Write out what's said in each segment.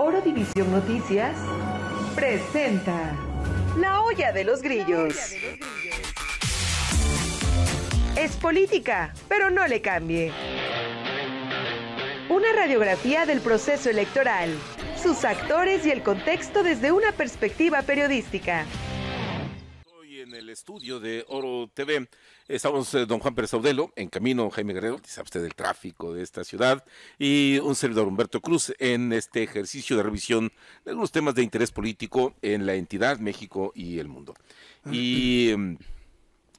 Oro División Noticias presenta La olla de los grillos. Es política, pero no le cambie. Una radiografía del proceso electoral, sus actores y el contexto desde una perspectiva periodística en el estudio de Oro TV. Estamos eh, don Juan Pérez Audelo, en camino Jaime Guerrero, que usted del tráfico de esta ciudad, y un servidor Humberto Cruz en este ejercicio de revisión de algunos temas de interés político en la entidad, México y el mundo. Ah. Y em,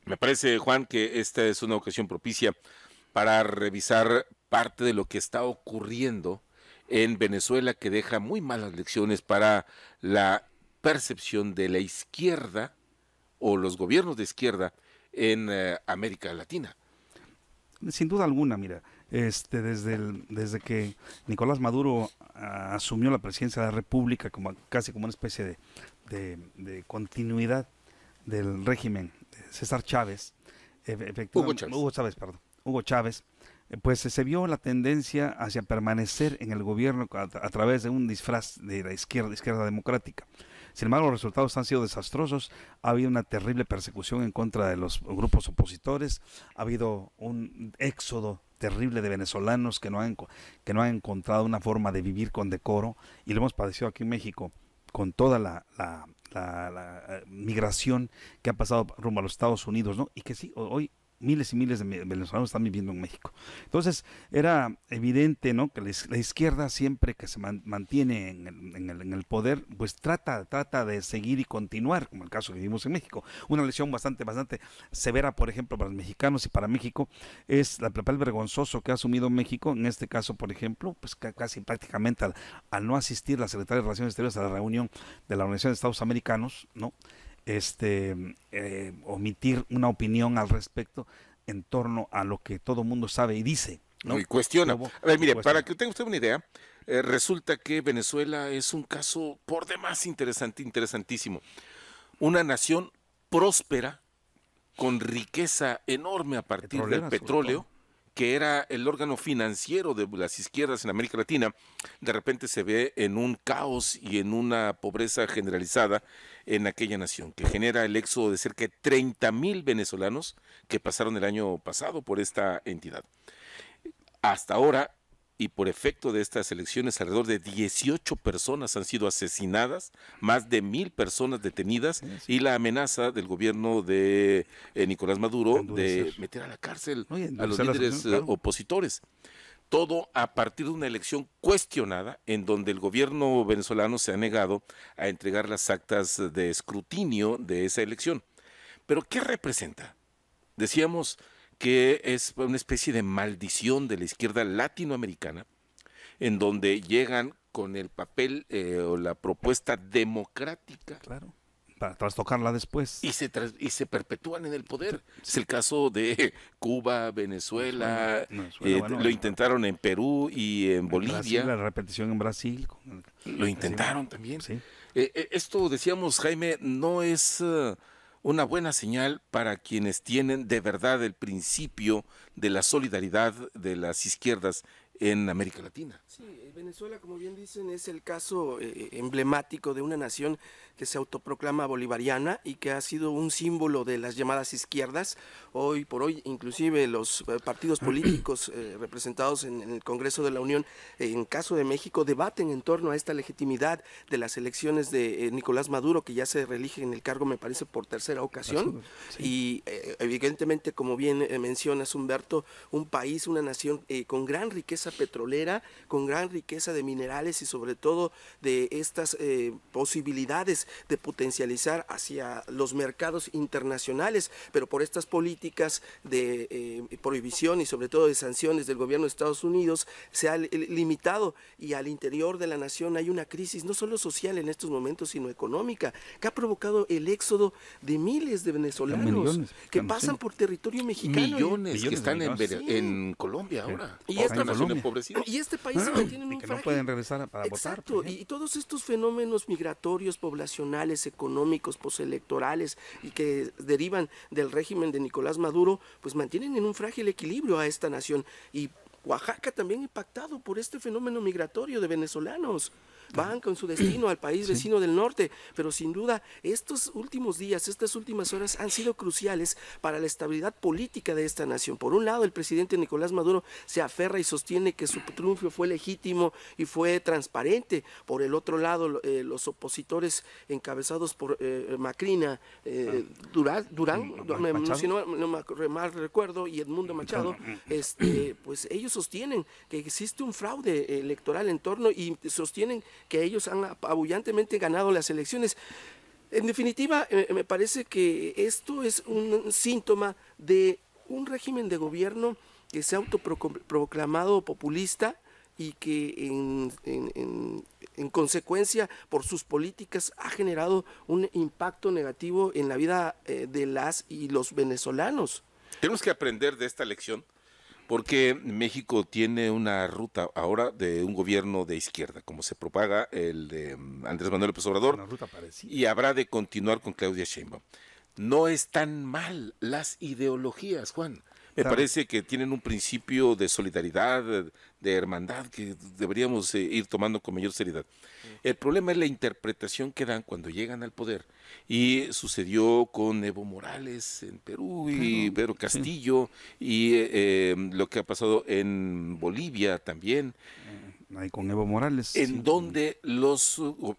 me parece, Juan, que esta es una ocasión propicia para revisar parte de lo que está ocurriendo en Venezuela que deja muy malas lecciones para la percepción de la izquierda o los gobiernos de izquierda en eh, América Latina. Sin duda alguna, mira, este, desde, el, desde que Nicolás Maduro ah, asumió la presidencia de la República, como, casi como una especie de, continuidad del régimen de César Chávez, Hugo Chávez, perdón, Chávez eh, pues se vio la tendencia hacia permanecer en el gobierno a, a través de un disfraz de la izquierda, izquierda democrática. Sin embargo, los resultados han sido desastrosos. Ha habido una terrible persecución en contra de los grupos opositores. Ha habido un éxodo terrible de venezolanos que no han, que no han encontrado una forma de vivir con decoro. Y lo hemos padecido aquí en México con toda la, la eh, migración que ha pasado rumbo a los Estados Unidos, ¿no? Y que sí, hoy miles y miles de venezolanos están viviendo en México. Entonces, era evidente, ¿no? Que la izquierda siempre que se mantiene en el, poder, pues trata, trata de seguir y continuar, como el caso que vivimos en México. Una lesión bastante, bastante severa, por ejemplo, para los mexicanos y para México, es el papel vergonzoso que ha asumido México, en este caso, por ejemplo, pues casi prácticamente al, no asistir la Secretaría de Relaciones Exteriores a la reunión de la Organización de Estados Americanos, ¿no? este, mm, eh, omitir una opinión al respecto en torno a lo que todo mundo sabe y dice. ¿no? Y cuestiona. a ver, mire, para que tenga usted una idea, eh, resulta que Venezuela es un caso por demás interesante, interesantísimo. Una nación próspera, con riqueza enorme a partir del petróleo que era el órgano financiero de las izquierdas en América Latina, de repente se ve en un caos y en una pobreza generalizada en aquella nación, que genera el éxodo de cerca de 30 mil venezolanos que pasaron el año pasado por esta entidad. Hasta ahora y por efecto de estas elecciones alrededor de 18 personas han sido asesinadas, más de mil personas detenidas y la amenaza del gobierno de eh, Nicolás Maduro de meter a la cárcel a los líderes opositores. Todo a partir de una elección cuestionada en donde el gobierno venezolano se ha negado a entregar las actas de escrutinio de esa elección. Pero ¿qué representa? Decíamos, que es una especie de maldición de la izquierda latinoamericana, en donde llegan con el papel eh, o la propuesta democrática. Claro. Para trastocarla después. Y se, y se perpetúan en el poder. Es el caso de Cuba, Venezuela, eh, lo intentaron en Perú y en, Bolivia. la repetición en Brasil. lo intentaron también. Eh, esto, decíamos, Jaime, no es una buena señal para quienes tienen de verdad el principio de la solidaridad de las izquierdas en América Latina. Sí, eh, Venezuela, como bien dicen, es el caso eh, eh, emblemático de una nación que se autoproclama bolivariana y que ha sido un símbolo de las llamadas izquierdas. Hoy por hoy, inclusive los partidos políticos representados en, el Congreso de la Unión, en caso de México, debaten en torno a esta legitimidad de las elecciones de Nicolás Maduro, que ya se reelige en el cargo, me parece, por tercera ocasión. Y evidentemente, como bien mencionas, Humberto, un país, una nación con gran riqueza petrolera, con gran riqueza de minerales y sobre todo de estas eh, posibilidades de potencializar hacia los mercados internacionales, pero por estas políticas de eh, prohibición y sobre todo de sanciones del gobierno de Estados Unidos se ha limitado y al interior de la nación hay una crisis no solo social en estos momentos, sino económica, que ha provocado el éxodo de miles de venezolanos que pasan por territorio mexicano. Millones, que están en, Colombia ahora. Y esta empobrecidos. Y este país se mantiene un que frágil. no pueden regresar para Exacto. votar. Exacto, y, todos estos fenómenos migratorios, poblacionales, económicos, postelectorales y que derivan del régimen de Nicolás Maduro, pues mantienen en un frágil equilibrio a esta nación. Y Oaxaca también impactado por este fenómeno migratorio de venezolanos van con su destino al país vecino del norte, pero sin duda estos últimos días, estas últimas horas han sido cruciales para la estabilidad política de esta nación. Por un lado, el presidente Nicolás Maduro se aferra y sostiene que su triunfo fue legítimo y fue transparente. Por el otro lado, eh, los opositores encabezados por Macrina, Durán, si no, mal recuerdo, y Edmundo Machado, este, pues ellos sostienen que existe un fraude electoral en torno y sostienen que ellos han abullantemente ganado las elecciones. En definitiva, eh, eh, me parece que esto es un síntoma de un régimen de gobierno que se ha autoproclamado populista y que en, consecuencia por sus políticas ha generado un impacto negativo en la vida eh, de las y los venezolanos. Tenemos que aprender de esta lección porque México tiene una ruta ahora de un gobierno de izquierda, como se propaga el de mm, Andrés Manuel López Obrador, una ruta y habrá de continuar con Claudia Sheinbaum. No están mal las ideologías, Juan. Me parece que tienen un principio de solidaridad, de hermandad que deberíamos eh, ir tomando con mayor seriedad. El problema es la interpretación que dan cuando llegan al poder. Y sucedió con Evo Morales en Perú y Pedro Castillo y eh, em, lo que ha pasado en Bolivia también. Eh, Ahí con Evo Morales. En donde los. Uh,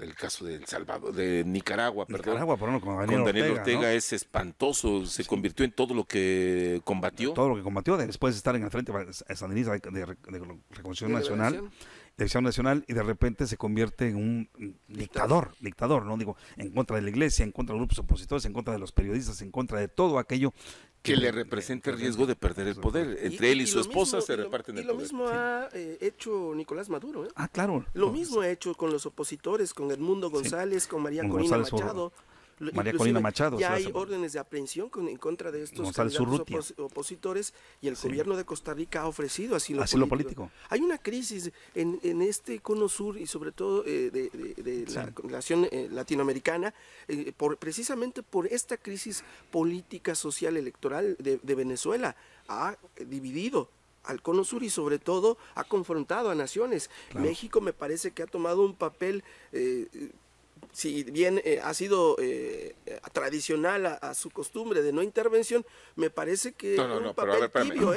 el caso de El Salvador, de Nicaragua, perdón. Nicaragua, con Daniel, Ortega, es espantoso. Se convirtió en todo lo que combatió. Todo lo que combatió después de estar en el Frente Sandinista de, de, de Nacional. De nacional y de repente se convierte en un dictador, dictador, no digo, en contra de la iglesia, en contra de los grupos opositores, en contra de los periodistas, en contra de todo aquello que le representa el riesgo de perder el poder. Entre él y, su esposa se reparten el poder. Y lo mismo ha eh, hecho Nicolás Maduro. ¿eh? Ah, claro. Lo mismo ha hecho con los opositores, con Edmundo González, con María Corina Machado. María Colina Machado. Ya hay órdenes de aprehensión en contra de estos opositores y el gobierno de Costa Rica ha ofrecido asilo, lo político. Hay una crisis en, este cono sur y sobre todo eh, de, la relación eh, latinoamericana eh, precisamente por esta crisis política, social, electoral de, Venezuela. Ha dividido al cono sur y sobre todo ha confrontado a naciones. México me parece que ha tomado un papel si bien eh, ha sido eh, tradicional a, su costumbre de no intervención, me parece que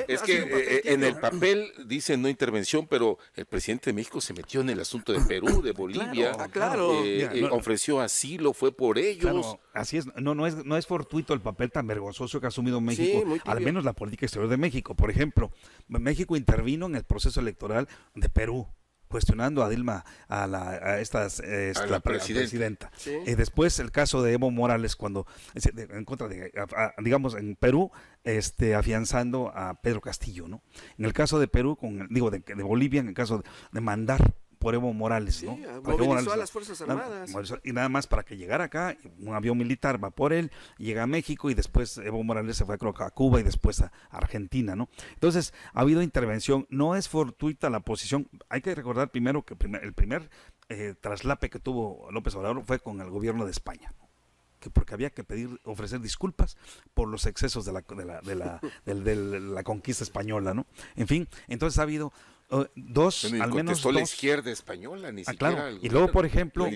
Es que eh, en el papel dice no intervención, pero el presidente de México se metió en el asunto de Perú, de Bolivia, ah, claro, claro. ofreció asilo, fue por ellos. así es, no, no es, no es fortuito el papel tan vergonzoso que ha asumido México, al menos la política exterior de México. Por ejemplo, México intervino en el proceso electoral de Perú cuestionando a Dilma, a, la, a estas, este, presidenta. y después el caso de Evo Morales cuando en contra de, digamos, en Perú, este, afianzando a Pedro Castillo, ¿no? En el caso de Perú, con, digo, de, de Bolivia, en el caso de mandar Evo Morales, ¿no? Ah, movilizó a las Fuerzas Armadas. y nada más para que llegara acá, un avión militar va por él, llega a México y después Evo Morales se fue a Cuba y después a Argentina, ¿no? Entonces, ha habido intervención, no es fortuita la posición, hay que recordar primero que el primer eh, traslape que tuvo López Obrador fue con el gobierno de España, porque había que pedir, ofrecer disculpas por los excesos de la, de la, de la, conquista española, ¿no? En fin, entonces ha habido Oh, dos, al la izquierda española, ni ah, siquiera Y luego, por ejemplo,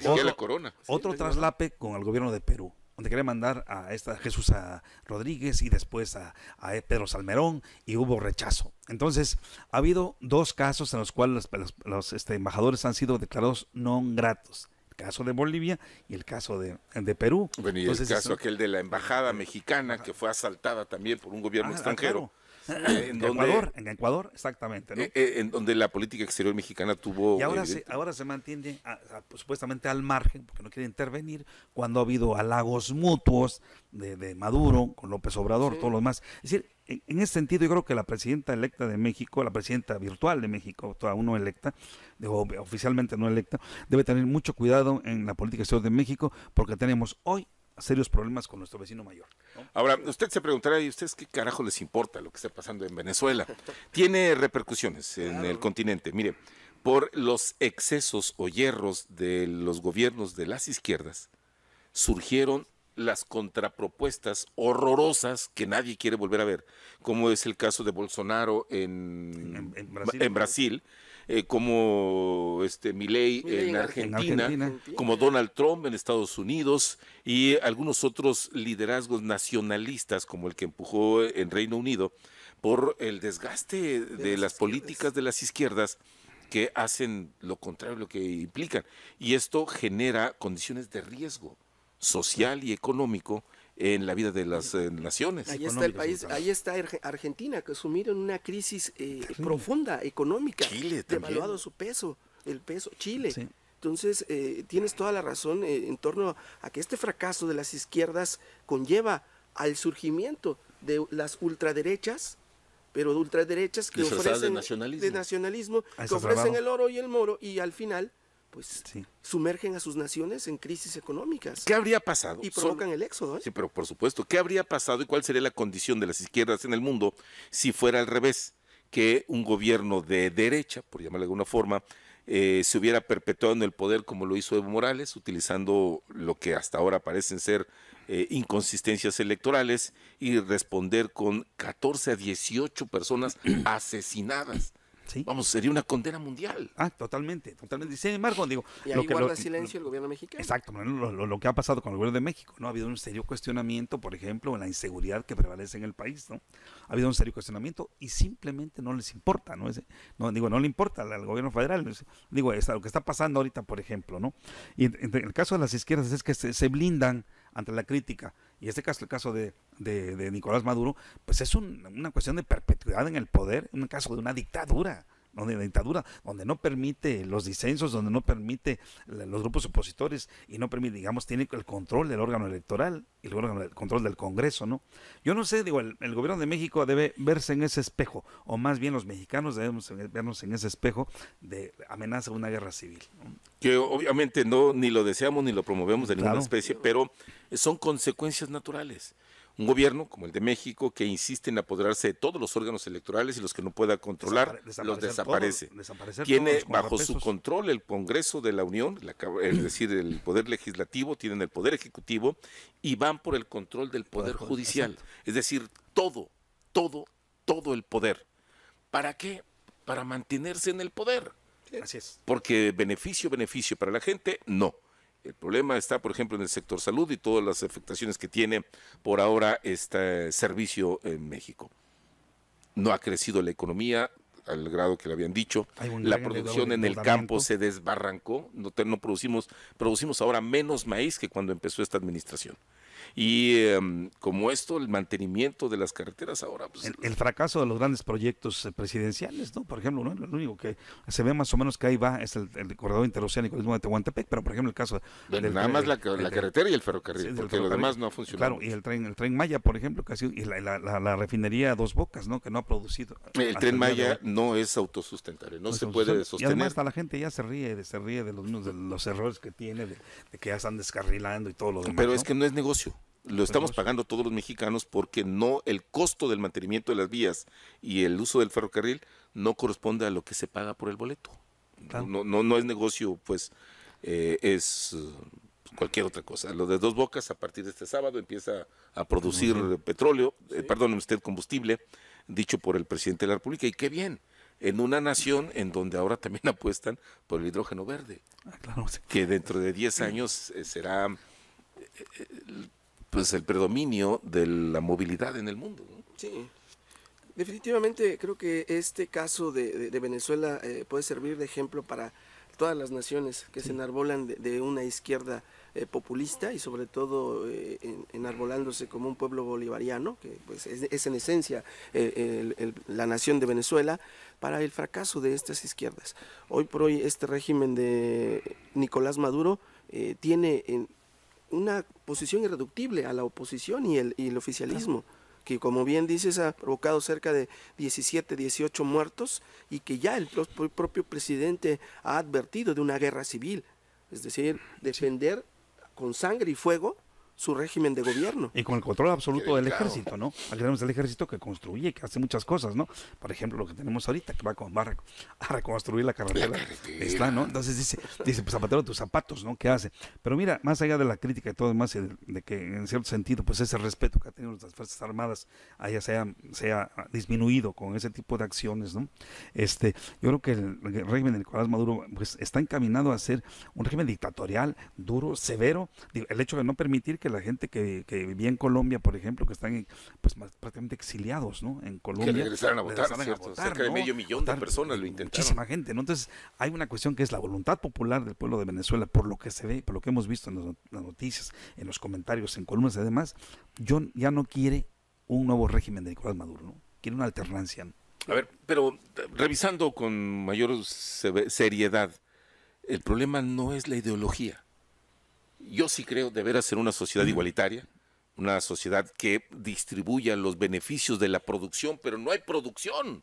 otro, traslape con el gobierno de Perú, donde quería mandar a esta Jesús a Rodríguez y después a, eh, Pedro Salmerón y hubo rechazo. Entonces, ha habido dos casos en los cuales los, este, embajadores han sido declarados no gratos El caso de Bolivia y el caso de, de Perú. y el caso aquel de la embajada mexicana que fue asaltada también por un gobierno ah, ah, extranjero. Ah, en, Ecuador, en Ecuador, exactamente. Eh, eh, en donde la política exterior mexicana tuvo... Y ahora, se, ahora se mantiene pues, supuestamente al margen, porque no quiere intervenir, cuando ha habido halagos mutuos de, Maduro con López Obrador, todo lo demás. Es decir, en, ese sentido yo creo que la presidenta electa de México, la presidenta virtual de México, todavía no electa, oficialmente no electa, debe tener mucho cuidado en la política exterior de México, porque tenemos hoy serios problemas con nuestro vecino mayor. Ahora, usted se preguntará, ¿y ustedes qué carajo les importa lo que está pasando en Venezuela? Tiene repercusiones en el continente. Mire, por los excesos o hierros de los gobiernos de las izquierdas, surgieron las contrapropuestas horrorosas que nadie quiere volver a ver, como es el caso de Bolsonaro en, Brasil, eh, como este en, Argentina, como Donald Trump en Estados Unidos y algunos otros liderazgos nacionalistas como el que empujó en Reino Unido por el desgaste de, las, las políticas de las izquierdas que hacen lo contrario de lo que implican. Y esto genera condiciones de riesgo social y económico en la vida de las eh, naciones. Ahí está el país, ahí está Argentina, que sumido en una crisis eh, profunda económica, Chile también. devaluado su peso, el peso, Chile. Entonces, eh, tienes toda la razón en torno a que este fracaso de las izquierdas conlleva al surgimiento de las ultraderechas, pero de ultraderechas que ofrecen de nacionalismo, ofrecen el oro y el moro y al final pues sumergen a sus naciones en crisis económicas. ¿Qué habría pasado? Y provocan el éxodo. ¿eh? Sí, pero por supuesto, ¿qué habría pasado y cuál sería la condición de las izquierdas en el mundo si fuera al revés? Que un gobierno de derecha, por llamarle de alguna forma, eh, se hubiera perpetuado en el poder como lo hizo Evo Morales, utilizando lo que hasta ahora parecen ser eh, inconsistencias electorales y responder con 14 a 18 personas asesinadas Vamos, sería una condena mundial. Ah, totalmente, totalmente. Sin embargo, digo... Y ahí que guarda silencio el gobierno mexicano. Exacto, lo, que ha pasado con el gobierno de México, ¿no? Ha habido un serio cuestionamiento, por ejemplo, en la inseguridad que prevalece en el país, ¿no? Ha habido un serio cuestionamiento y simplemente no les importa, ¿no? no digo, no le importa al gobierno federal. digo, es, lo que está pasando ahorita, por ejemplo, ¿no? Y en, el caso de las izquierdas es que se blindan ante la crítica y este caso, el caso de, de, Nicolás Maduro, pues es una cuestión de perpetuidad en el poder, en un caso de una dictadura donde dictadura, donde no permite los disensos, donde no permite los grupos opositores y no permite, digamos, tiene el control del órgano electoral y el, control del Congreso, ¿no? Yo no sé, digo, el, gobierno de México debe verse en ese espejo, o más bien los mexicanos debemos vernos en ese espejo de amenaza de una guerra civil. Que obviamente no, ni lo deseamos ni lo promovemos de ninguna especie, pero son consecuencias naturales. Un gobierno como el de México que insiste en apoderarse de todos los órganos electorales y los que no pueda controlar los desaparece. tiene bajo su control el Congreso de la Unión, es decir, el Poder Legislativo, tienen el Poder Ejecutivo y van por el control del Poder, Judicial. Es decir, todo, todo, todo el poder. ¿Para qué? Para mantenerse en el poder. Porque beneficio, beneficio para la gente, no. El problema está, por ejemplo, en el sector salud y todas las afectaciones que tiene por ahora este servicio en México. No ha crecido la economía al grado que le habían dicho. La producción en el campo se desbarrancó. No, no producimos, producimos ahora menos maíz que cuando empezó esta administración y em, como esto, el mantenimiento de las carreteras ahora. Pues, el, fracaso de los grandes proyectos eh, presidenciales, ¿no? Por ejemplo, ¿no? lo único que se ve más o menos que ahí va es el, el corredor interoceánico mismo de Tehuantepec, pero por ejemplo el caso... nada más la, carretera y el ferrocarril, porque lo demás no ha funcionado. Claro, y el tren, el tren Maya, por ejemplo, y la, la, refinería Dos Bocas, ¿no? Que no ha producido. El tren Maya no es autosustentable, no, se puede sostener. Y además hasta la gente ya se ríe, se ríe de los, de los errores que tiene, de, que ya están descarrilando y todo lo demás. Pero es que no es negocio lo estamos pagando todos los mexicanos porque no el costo del mantenimiento de las vías y el uso del ferrocarril no corresponde a lo que se paga por el boleto. No, no, no es negocio, pues eh, es pues, cualquier otra cosa. Lo de Dos Bocas a partir de este sábado empieza a producir petróleo, eh, perdón, usted, combustible, dicho por el presidente de la República, y qué bien en una nación en donde ahora también apuestan por el hidrógeno verde, ah, claro. que dentro de 10 años eh, será pues el predominio de la movilidad en el mundo. Sí. Definitivamente creo que este caso de, Venezuela eh, puede servir de ejemplo para todas las naciones que se enarbolan de, una izquierda eh, populista y sobre todo eh, enarbolándose como un pueblo bolivariano, que pues es, en esencia la nación de Venezuela, para el fracaso de estas izquierdas. Hoy por hoy este régimen de Nicolás Maduro tiene en, una posición irreductible a la oposición y el, oficialismo, que como bien dices ha provocado cerca de 17, 18 muertos y que ya el propio presidente ha advertido de una guerra civil, es decir, defender con sangre y fuego su régimen de gobierno. Y con el control absoluto del ejército, ¿no? Aquí tenemos el ejército que construye, que hace muchas cosas, ¿no? Por ejemplo, lo que tenemos ahorita, que va, con, a reconstruir la carretera. ¿no? Entonces dice, dice, pues zapatero tus zapatos, ¿no? ¿Qué hace? Pero mira, más allá de la crítica y todo demás, de, que en cierto sentido, pues ese respeto que ha tenido las Fuerzas Armadas allá se disminuido con ese tipo de acciones, ¿no? Este, yo creo que el, régimen de Nicolás Maduro, pues está encaminado a ser un régimen dictatorial, duro, severo. El hecho de no permitir que la gente que, vivía en Colombia, por ejemplo, que están pues prácticamente exiliados, ¿no? En Colombia. Que regresaran a votar, ¿cierto? Cerca de medio millón de personas lo intentaron. Muchísima gente, Entonces, hay una cuestión que es la voluntad popular del pueblo de Venezuela, por lo que se ve, por lo que hemos visto en las noticias, en los comentarios, en columnas y demás, yo, ya no quiere un nuevo régimen de Nicolás Maduro, ¿no? Quiere una alternancia. A ver, pero eh, revisando con mayor seriedad, el problema no es la ideología. Yo sí creo deber ser una sociedad igualitaria, una sociedad que distribuya los beneficios de la producción, pero no hay producción.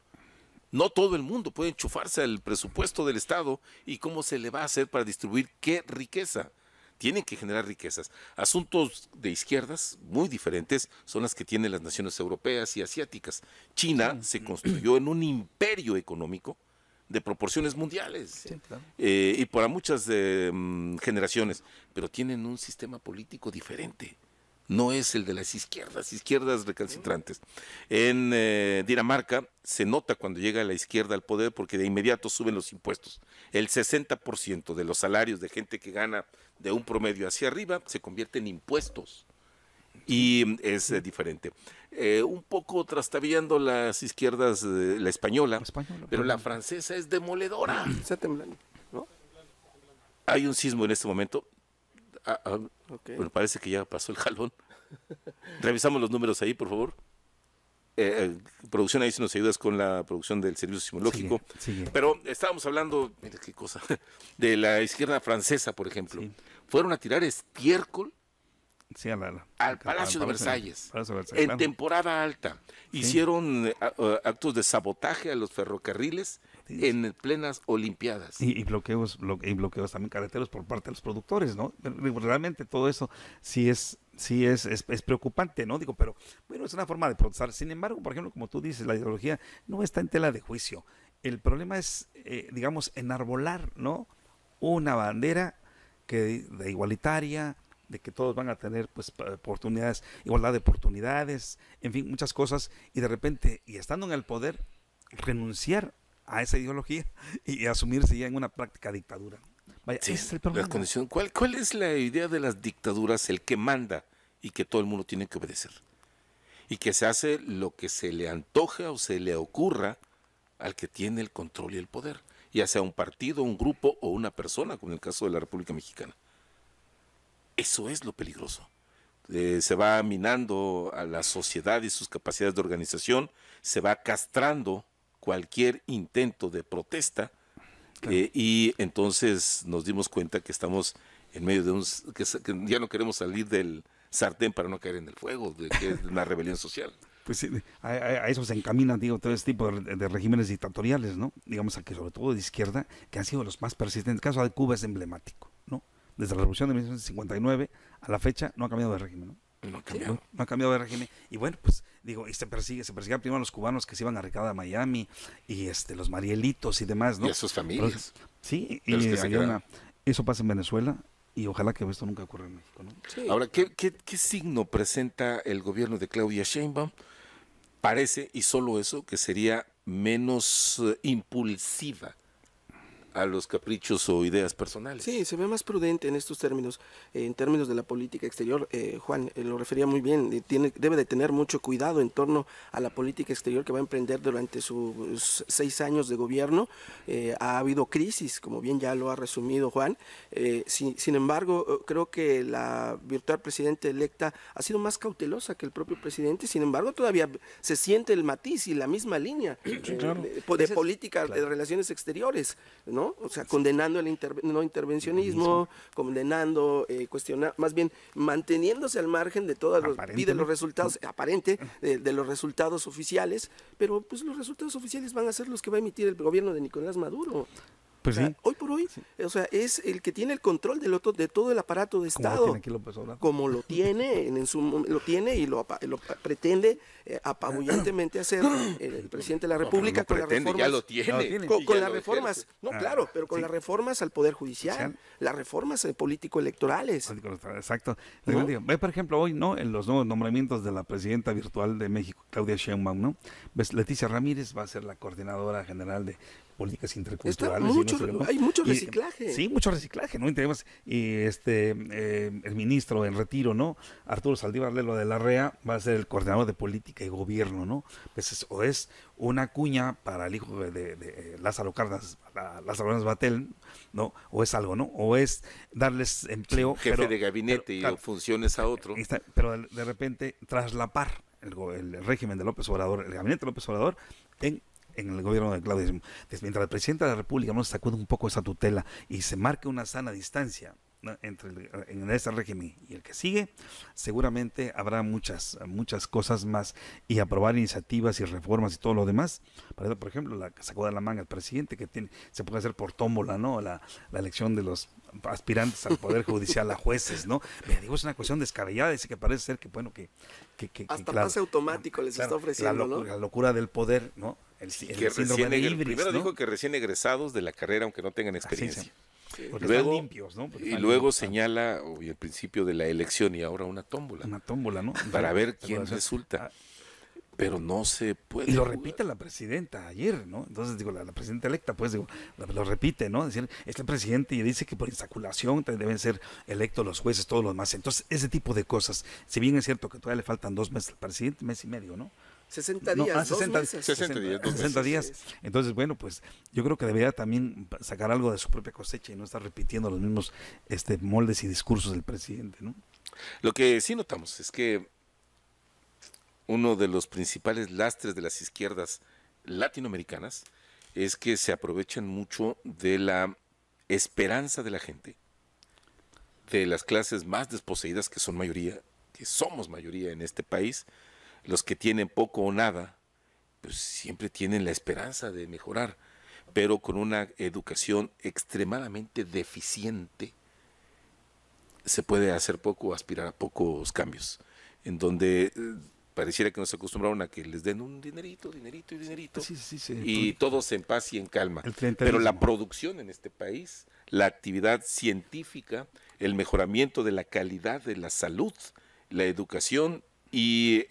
No todo el mundo puede enchufarse al presupuesto del Estado y cómo se le va a hacer para distribuir qué riqueza. Tienen que generar riquezas. Asuntos de izquierdas muy diferentes son las que tienen las naciones europeas y asiáticas. China se construyó en un imperio económico de proporciones mundiales eh, eh, y para muchas eh, mm, generaciones, pero tienen un sistema político diferente. No es el de las izquierdas, izquierdas recalcitrantes. En Dinamarca se nota cuando llega la izquierda al poder porque de inmediato suben los impuestos. El 60% de los salarios de gente que gana de un promedio hacia arriba se convierte en impuestos y es eh, diferente. Eh, un poco trastabillando las izquierdas, la española, pero la francesa es demoledora. Se temblando, Hay un sismo en este momento. Ah, ah, bueno, parece que ya pasó el jalón. Revisamos los números ahí, por favor. Eh, producción ahí si nos ayudas con la producción del servicio sismológico. Pero estábamos hablando, mire qué cosa, de la izquierda francesa, por ejemplo. Fueron a tirar estiércol al, Palacio, de, Versalles, en temporada alta. Hicieron eh, eh, actos de sabotaje a los ferrocarriles en plenas Olimpiadas. Y, bloqueos, y bloqueos también carreteros por parte de los productores, ¿no? Realmente todo eso sí es sí es, es, preocupante, ¿no? Digo, pero bueno, es una forma de protestar. Sin embargo, por ejemplo, como tú dices, la ideología no está en tela de juicio. El problema es, eh, digamos, enarbolar, ¿no? Una bandera que de igualitaria, de que todos van a tener pues oportunidades, igualdad de oportunidades, en fin, muchas cosas, y de repente, y estando en el poder, renunciar a esa ideología y asumirse ya en una práctica dictadura. Vaya, ¿cuál, ¿Cuál es la idea de las dictaduras? El que manda y que todo el mundo tiene que obedecer. Y que se hace lo que se le antoja o se le ocurra al que tiene el control y el poder, ya sea un partido, un grupo o una persona, como en el caso de la República Mexicana. Eso es lo peligroso. Eh, se va minando a la sociedad y sus capacidades de organización, se va castrando cualquier intento de protesta eh, y entonces nos dimos cuenta que estamos en medio de un... Que, ya no queremos salir del sartén para no caer en el fuego, de que una rebelión social pues a, a, eso se encaminan, digo, todo este tipo de, de, regímenes dictatoriales, ¿no? Digamos aquí, sobre todo de izquierda, que han sido los más persistentes. El caso de Cuba es emblemático desde la revolución de 1959 a la fecha no ha cambiado de régimen. ¿no? No, cambiado. no, ha cambiado de régimen. Y bueno, pues digo, y se persigue, se persigue primero a los cubanos que se iban a Ricardo a Miami y este, los marielitos y demás, ¿no? Y a sus familias. sí, y eso pasa en Venezuela y ojalá que esto nunca ocurra en México, ¿no? Ahora, ¿qué, signo presenta el gobierno de Claudia Sheinbaum? Parece, y solo eso, que sería menos eh, impulsiva a los caprichos o ideas personales. Sí, se ve más prudente en estos términos, en términos de la política exterior. Eh, Juan eh, lo refería muy bien, eh, tiene, debe de tener mucho cuidado en torno a la política exterior que va a emprender durante sus seis años de gobierno. ha habido crisis, como bien ya lo ha resumido Juan. Sin, embargo, creo que la virtual presidenta electa ha sido más cautelosa que el propio presidente. Sin embargo, todavía se siente el matiz y la misma línea de, política de relaciones exteriores, ¿no? O sea, condenando el no intervencionismo, condenando, eh, más bien manteniéndose al margen de todos los, de los resultados, aparente, de, de, los resultados oficiales, pero pues los resultados oficiales van a ser los que va a emitir el gobierno de Nicolás Maduro. Pues hoy por hoy, o sea, es el que tiene el control de, todo el aparato de Estado. como lo tiene, en, su, lo tiene y lo, pretende eh, apabullantemente hacer eh, el presidente de la República con las reformas. Ya lo tiene. con, las reformas, no, ah, claro, pero con las reformas al Poder Judicial, las reformas eh, político-electorales. Exacto. ve, por ejemplo, hoy, ¿no? En los nuevos nombramientos de la presidenta virtual de México, Claudia Sheinbaum, ¿no? Leticia Ramírez va a ser la coordinadora general de políticas interculturales. hay mucho reciclaje. sí, mucho reciclaje, ¿no? Y este, eh, el ministro en retiro, ¿no? Arturo Saldívar Lelo de la REA va a ser el coordinador de política y gobierno, ¿no? Pues o es una cuña para el hijo de, eh, Lázaro Cárdenas, Lázaro Cárdenas Batel, ¿no? O es algo, ¿no? O es darles empleo. jefe de gabinete y funciones a otro. pero de, repente traslapar el régimen de López Obrador, el gabinete de López Obrador, en en el gobierno de Claudia Mientras el presidente de la República no sacude un poco esa tutela y se marque una sana distancia entre este régimen y el que sigue, seguramente habrá muchas, muchas cosas más y aprobar iniciativas y reformas y todo lo demás. Por ejemplo, la que de la manga al presidente que tiene, se puede hacer por tómbola, ¿no? La, elección de los aspirantes al poder judicial a jueces, ¿no? Me digo, es una cuestión descabellada, dice que parece ser que, bueno, que... Hasta pase automático les está ofreciendo, la, locura, ¿no? la locura del poder, ¿no? El, que recién primero dijo que recién egresados de la carrera, aunque no tengan experiencia. están limpios, y luego señala hoy el principio de la elección y ahora una tómbola. Una tómbola, ¿no? Para ver quién resulta. Ah. Pero no se puede. Y lo repite la presidenta ayer, ¿no? Entonces, digo, la, presidenta electa, pues, lo, repite, ¿no? Es decir, este presidente y dice que por insaculación deben ser electos los jueces, todos los demás. Entonces, ese tipo de cosas. Si bien es cierto que todavía le faltan dos meses al presidente, mes y medio, ¿no? 60 días, días. Entonces, bueno, pues yo creo que debería también sacar algo de su propia cosecha y no estar repitiendo los mismos este, moldes y discursos del presidente, ¿no? Lo que sí notamos es que uno de los principales lastres de las izquierdas latinoamericanas es que se aprovechan mucho de la esperanza de la gente, de las clases más desposeídas, que son mayoría, que somos mayoría en este país, los que tienen poco o nada, pues siempre tienen la esperanza de mejorar, pero con una educación extremadamente deficiente se puede hacer poco, aspirar a pocos cambios, en donde eh, pareciera que nos acostumbraron a que les den un dinerito, dinerito y dinerito, y todos en paz y en calma. Pero la producción en este país, la actividad científica, el mejoramiento de la calidad de la salud, la educación y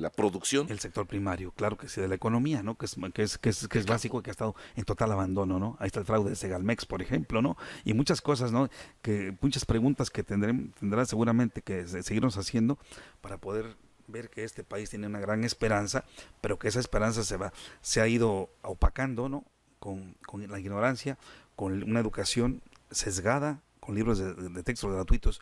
la producción. El sector primario, claro que sí, de la economía, ¿no? Que es, que es, que es, básico y que ha estado en total abandono, ¿no? Ahí está el fraude de Segalmex, por ejemplo, ¿no? Y muchas cosas, ¿no? Que muchas preguntas que tendremos, tendrá seguramente que seguirnos haciendo para poder ver que este país tiene una gran esperanza, pero que esa esperanza se va, se ha ido opacando, ¿no? Con, con la ignorancia, con una educación sesgada, con libros de, de, textos gratuitos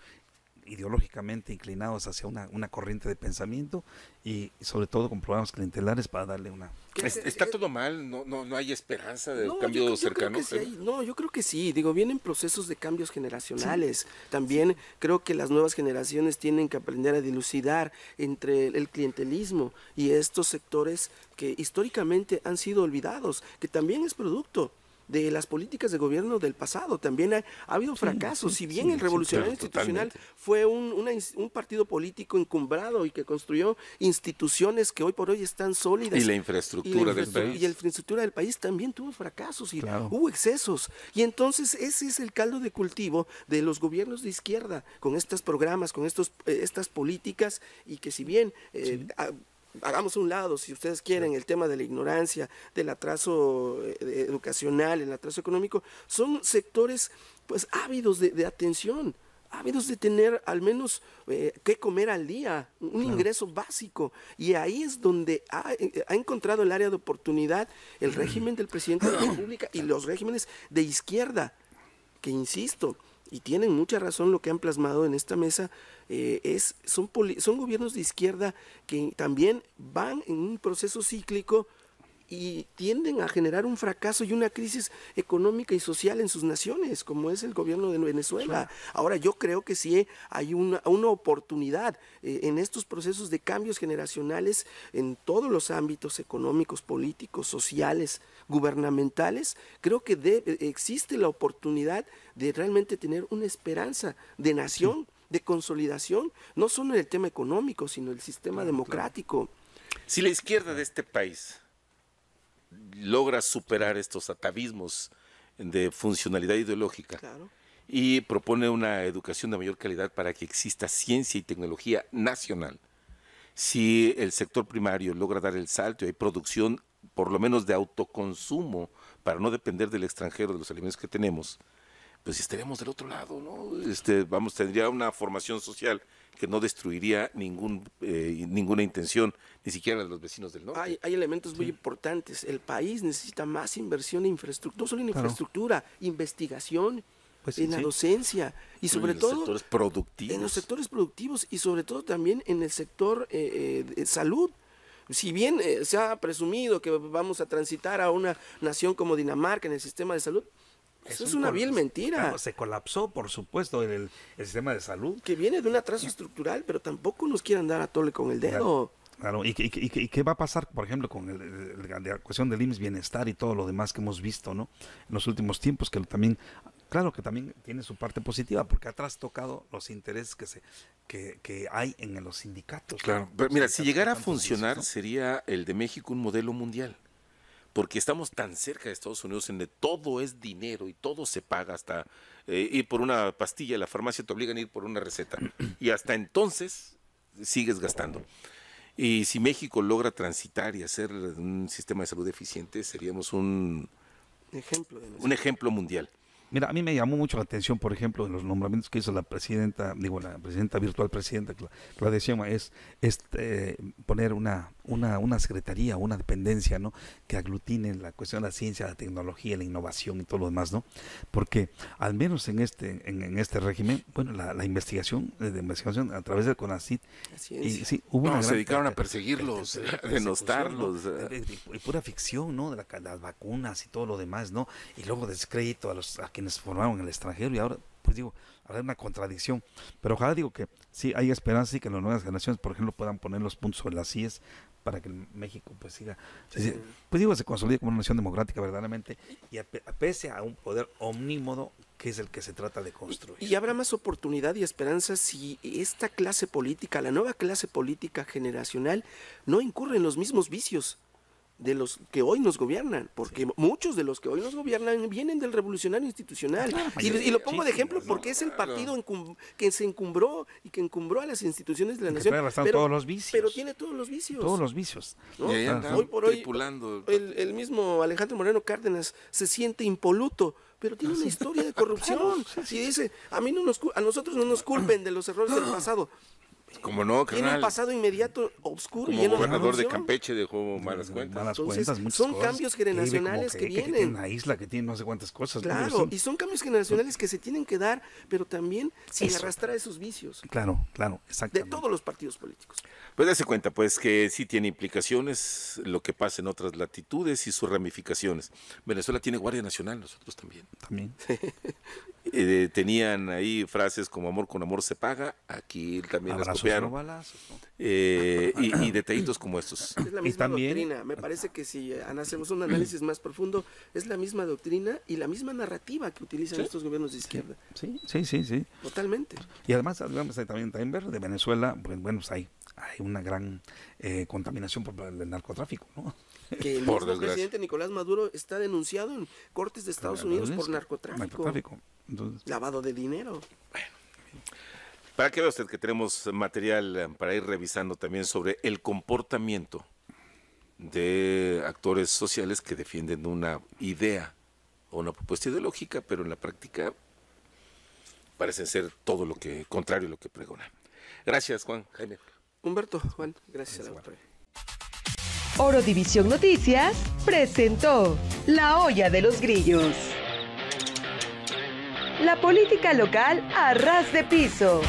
ideológicamente inclinados hacia una, corriente de pensamiento y sobre todo con programas clientelares para darle una... está eh, todo mal, no, no, no hay esperanza de cambio cercano. no, yo creo que sí, digo, vienen procesos de cambios generacionales. También creo que las nuevas generaciones tienen que aprender a dilucidar entre el clientelismo y estos sectores que históricamente han sido olvidados, que también es producto de las políticas de gobierno del pasado. También ha, habido fracasos. si bien el Revolucionario Institucional fue un, un, partido político encumbrado y que construyó instituciones que hoy por hoy están sólidas. Y la infraestructura, del país. Y la infraestructura del país también tuvo fracasos y hubo excesos. Y entonces ese es el caldo de cultivo de los gobiernos de izquierda con estos programas, con estos, eh, estas políticas y que si bien eh, hagamos un lado, si ustedes quieren, el tema de la ignorancia, del atraso eh, educacional, el atraso económico, son sectores pues ávidos de, atención ávidos de tener al menos eh, qué comer al día, un ingreso básico. Y ahí es donde eh, ha encontrado el área de oportunidad el régimen del presidente de la República y los regímenes de izquierda, que insisto, y tienen mucha razón lo que han plasmado en esta mesa, eh, es, son, son gobiernos de izquierda que también van en un proceso cíclico y tienden a generar un fracaso y una crisis económica y social en sus naciones, como es el gobierno de Venezuela. Ahora yo creo que si hay una, oportunidad eh, en estos procesos de cambios generacionales en todos los ámbitos económicos, políticos, sociales, gubernamentales. Creo que existe la oportunidad de realmente tener una esperanza de nación de consolidación, no solo en el tema económico, sino el sistema democrático. Si la izquierda de este país logra superar estos atavismos de funcionalidad ideológica y propone una educación de mayor calidad para que exista ciencia y tecnología nacional, si el sector primario logra dar el salto y hay producción por lo menos de autoconsumo para no depender del extranjero de los alimentos que tenemos, pues estaríamos del otro lado, ¿no? Este, vamos, tendría una formación social que no destruiría ningún, eh, ninguna intención, ni siquiera de los vecinos del norte. Hay, elementos muy importantes. El país necesita más inversión en infraestructura, no solo en infraestructura, investigación, pues en la docencia y sobre en los sectores productivos. en los sectores productivos y sobre todo también en el sector eh, eh, salud. Si bien se ha presumido que vamos a transitar a una nación como Dinamarca en el sistema de salud, eso es, una vil mentira. se colapsó, por supuesto, en el, el, sistema de salud. Que viene de un atraso estructural, pero tampoco nos quieren dar a tole con el dedo. Claro, ¿Y, qué, qué, va a pasar, por ejemplo, con el, la cuestión del IMSS bienestar y todo lo demás que hemos visto, ¿no? En los últimos tiempos, que también, claro que también tiene su parte positiva, porque ha trastocado los intereses que se que, que hay en los sindicatos. Claro, pero mira, si llegara a funcionar, sería el de México un modelo mundial porque estamos tan cerca de Estados Unidos en donde todo es dinero y todo se paga hasta eh, ir por una pastilla, la farmacia te obliga a ir por una receta. Y hasta entonces sigues gastando. Y si México logra transitar y hacer un sistema de salud eficiente, seríamos un ejemplo, mundial. Mira, a mí me llamó mucho la atención, por ejemplo, en los nombramientos que hizo la presidenta, digo, la presidenta virtual presidenta, Claudia Sheinbaum, es este, poner una una, una secretaría, una dependencia, ¿no? Que aglutine la cuestión de la ciencia, la tecnología, la innovación y todo lo demás, ¿no? Porque al menos en este, en, este régimen, bueno, la, investigación, eh, de investigación a través del CONACYT, y, sí, hubo no, se dedicaron a perseguirlos, eh, a denostarlos. Y pura ficción, ¿no? De las vacunas y todo lo demás, ¿no? Y luego descrédito a, los, a quienes formaron en el extranjero y ahora pues digo, habrá una contradicción. Pero ojalá digo que sí, hay esperanza y que las nuevas generaciones, por ejemplo, puedan poner los puntos sobre las IES para que México pues siga, pues, pues digo, se consolide como una nación democrática verdaderamente y pese a un poder omnímodo que es el que se trata de construir. Y habrá más oportunidad y esperanza si esta clase política, la nueva clase política generacional, no incurre en los mismos vicios de los que hoy nos gobiernan, porque muchos de los que hoy nos gobiernan vienen del revolucionario institucional. Ah, y, lo pongo de ejemplo porque es el partido que se encumbró y que encumbró a las instituciones de la nación. Pero, tiene todos los vicios. Todos los vicios. hoy por hoy, el, el, mismo Alejandro Moreno Cárdenas se siente impoluto pero tiene una ah, historia de corrupción. Y dice, a mí no nos, a nosotros no nos culpen de los errores del pasado. Como no, que Tiene un pasado inmediato oscuro. Como gobernador de, Campeche dejó malas cuentas. son cambios generacionales que, vienen. una isla que tiene no sé cuántas cosas. Claro, y son cambios generacionales que se tienen que dar, pero también sin arrastra arrastrar esos vicios. Claro, claro, exacto De todos los partidos políticos. Pues dase cuenta, pues, que sí tiene implicaciones lo que pasa en otras latitudes y sus ramificaciones. Venezuela tiene Guardia Nacional, nosotros también. También. Eh, tenían ahí frases como amor con amor se paga, aquí también las copiaron. Eh, y, y, detallitos como estos. Es la misma también, doctrina, me parece que si eh, hacemos un análisis más profundo, es la misma doctrina y la misma narrativa que utilizan estos gobiernos de izquierda. Sí, sí, sí, sí. Totalmente. Y además, hablamos también, también de Venezuela, pues, bueno, pues, hay, hay una gran contaminación por el narcotráfico, ¿no? que el presidente Nicolás Maduro está denunciado en cortes de Estados Unidos por narcotráfico. Lavado de dinero. Bueno. Para que vea usted que tenemos material eh, para ir revisando también sobre el comportamiento de actores sociales que defienden una idea o una propuesta ideológica, pero en la práctica parecen ser todo lo que contrario a lo que pregona, Gracias, Juan Humberto, Juan, gracias, Oro División Noticias presentó La olla de los grillos. La política local a ras de piso.